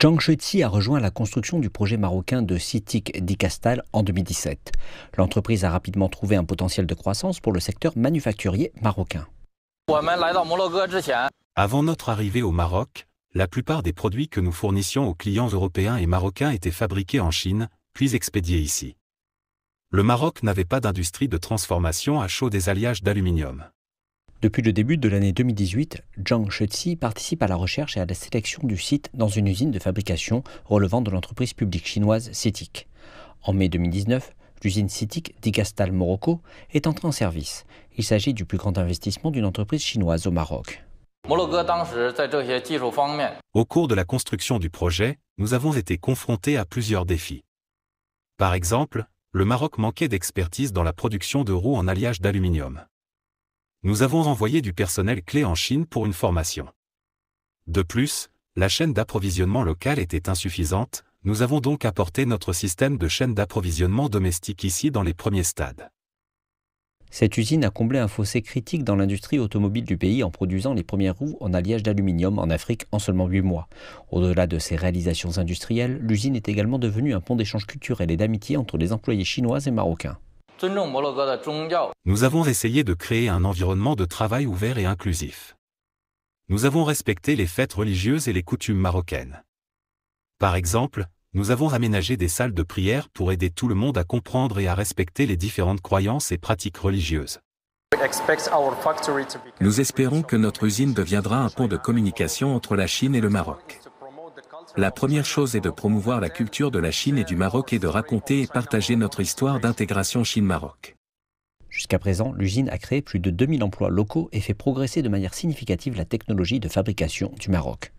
Chang a rejoint la construction du projet marocain de Citic Dicastal en 2017. L'entreprise a rapidement trouvé un potentiel de croissance pour le secteur manufacturier marocain. Avant notre arrivée au Maroc, la plupart des produits que nous fournissions aux clients européens et marocains étaient fabriqués en Chine, puis expédiés ici. Le Maroc n'avait pas d'industrie de transformation à chaud des alliages d'aluminium. Depuis le début de l'année 2018, Zhang Shetsi participe à la recherche et à la sélection du site dans une usine de fabrication relevant de l'entreprise publique chinoise CITIC. En mai 2019, l'usine CITIC d'Igastal Morocco est entrée en service. Il s'agit du plus grand investissement d'une entreprise chinoise au Maroc. Au cours de la construction du projet, nous avons été confrontés à plusieurs défis. Par exemple, le Maroc manquait d'expertise dans la production de roues en alliage d'aluminium nous avons envoyé du personnel clé en Chine pour une formation. De plus, la chaîne d'approvisionnement locale était insuffisante, nous avons donc apporté notre système de chaîne d'approvisionnement domestique ici dans les premiers stades. Cette usine a comblé un fossé critique dans l'industrie automobile du pays en produisant les premières roues en alliage d'aluminium en Afrique en seulement 8 mois. Au-delà de ses réalisations industrielles, l'usine est également devenue un pont d'échange culturel et d'amitié entre les employés chinois et marocains. Nous avons essayé de créer un environnement de travail ouvert et inclusif. Nous avons respecté les fêtes religieuses et les coutumes marocaines. Par exemple, nous avons aménagé des salles de prière pour aider tout le monde à comprendre et à respecter les différentes croyances et pratiques religieuses. Nous espérons que notre usine deviendra un pont de communication entre la Chine et le Maroc. La première chose est de promouvoir la culture de la Chine et du Maroc et de raconter et partager notre histoire d'intégration Chine-Maroc. Jusqu'à présent, l'usine a créé plus de 2000 emplois locaux et fait progresser de manière significative la technologie de fabrication du Maroc.